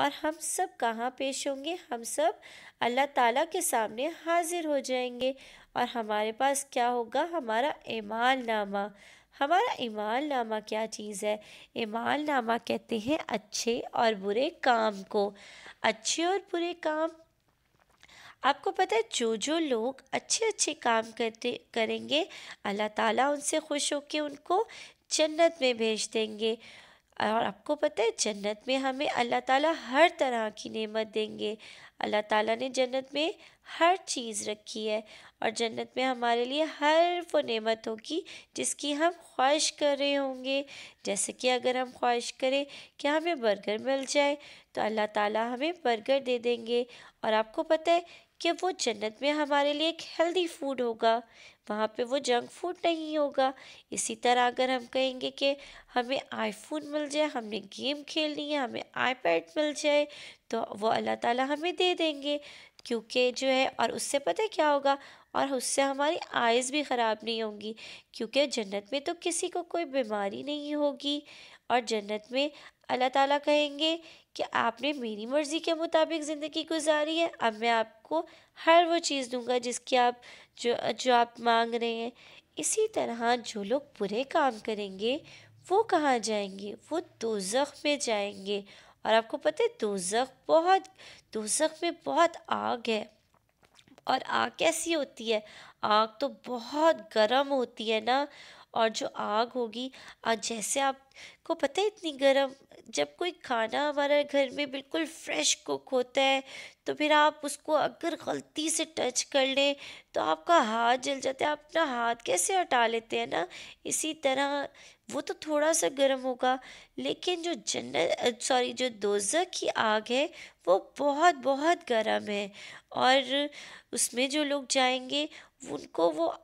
और हम सब कहाँ पेश होंगे हम सब अल्लाह ताला के सामने हाजिर हो जाएंगे और हमारे पास क्या होगा हमारा ईमान नामा हमारा ईमान नामा क्या चीज़ है ईमान नामा कहते हैं अच्छे और बुरे काम को अच्छे और बुरे काम आपको पता है जो जो लोग अच्छे अच्छे काम करते करेंगे अल्लाह ताला उनसे खुश होकर उनको जन्नत में भेज देंगे और आपको पता है जन्नत में हमें अल्लाह ताला हर तरह की नेमत देंगे अल्लाह ताला ने जन्नत में हर चीज़ रखी है और जन्नत में हमारे लिए हर वो नेमत होगी जिसकी हम ख्वाहिश कर रहे होंगे जैसे कि अगर हम ख्वाहिश करें कि हमें बर्गर मिल जाए तो अल्लाह ताला हमें बर्गर दे देंगे और आपको पता है कि वो जन्नत में हमारे लिए एक हेल्दी फूड होगा वहाँ पे वो जंक फूड नहीं होगा इसी तरह अगर हम कहेंगे कि हमें आईफोन मिल जाए हमने गेम खेलनी है हमें आईपैड मिल जाए तो वो अल्लाह ताला हमें दे देंगे क्योंकि जो है और उससे पता है क्या होगा और उससे हमारी आइज़ भी ख़राब नहीं होंगी क्योंकि जन्नत में तो किसी को कोई बीमारी नहीं होगी और जन्नत में अल्लाह ताला कहेंगे कि आपने मेरी मर्ज़ी के मुताबिक ज़िंदगी गुजारी है अब मैं आपको हर वो चीज़ दूंगा जिसकी आप जो जो आप मांग रहे हैं इसी तरह जो लोग बुरे काम करेंगे वो कहाँ जाएंगे वो दोजख में जाएंगे और आपको पता है दोजख बहुत दोजख में बहुत आग है और आग कैसी होती है आग तो बहुत गर्म होती है ना और जो आग होगी आज जैसे आपको पता है इतनी गर्म जब कोई खाना हमारे घर में बिल्कुल फ्रेश कुक होता है तो फिर आप उसको अगर गलती से टच कर लें तो आपका हाथ जल जाता है आप अपना हाथ कैसे हटा लेते हैं ना इसी तरह वो तो थोड़ा सा गर्म होगा लेकिन जो जन्नत सॉरी जो दोजक की आग है वो बहुत बहुत गर्म है और उसमें जो लोग जाएंगे उनको वो